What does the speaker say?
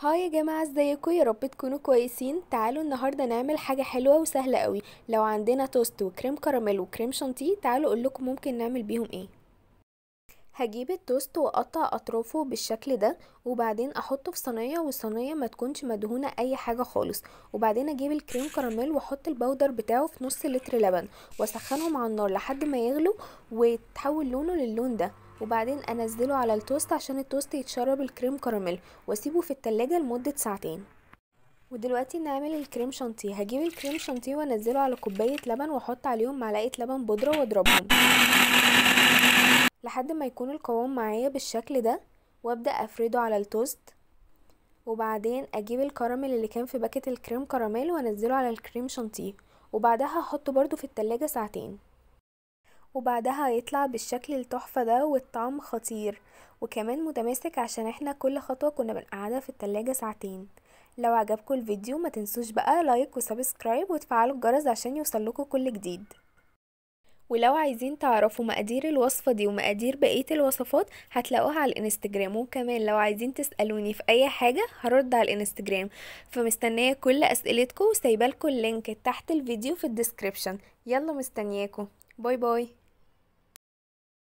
هاي يا جماعة ازيكم يا رب تكونوا كويسين تعالوا النهاردة نعمل حاجة حلوة وسهلة قوي لو عندنا توست وكريم كراميل وكريم شانتيه تعالوا اقول لكم ممكن نعمل بيهم ايه هجيب التوست واقطع اطرافه بالشكل ده وبعدين احطه في صينيه والصينيه ما تكونش مدهونه اي حاجه خالص وبعدين اجيب الكريم كراميل واحط البودر بتاعه في نص لتر لبن واسخنهم على النار لحد ما يغلوا ويتحول لونه للون ده وبعدين انزله على التوست عشان التوست يتشرب الكريم كراميل واسيبه في التلاجة لمدة ساعتين ودلوقتي نعمل الكريم شانتيه هجيب الكريم شانتيه وانزله على كوباية لبن واحط عليهم معلقة لبن بودرة واضربهم لحد ما يكون القوام معايا بالشكل ده وابدأ افرده على التوست وبعدين اجيب الكراميل اللي كان في باكت الكريم كراميل وانزله على الكريم شانتيه وبعدها هحطه برضو في التلاجة ساعتين وبعدها يطلع بالشكل التحفة ده والطعم خطير وكمان متماسك عشان احنا كل خطوة كنا بنقعدها في التلاجة ساعتين لو عجبكم الفيديو ما تنسوش بقى لايك وسبسكرايب وتفعلوا الجرس عشان يوصلكوا كل جديد ولو عايزين تعرفوا مقادير الوصفة دي ومقادير بقية الوصفات هتلاقوها على الانستجرام وكمان لو عايزين تسألوني في اي حاجة هرد على الانستجرام فمستنية كل اسئلتكم وسايبالكم اللينك تحت الفيديو في الديسكريبشن يلا مستنياكم باي باي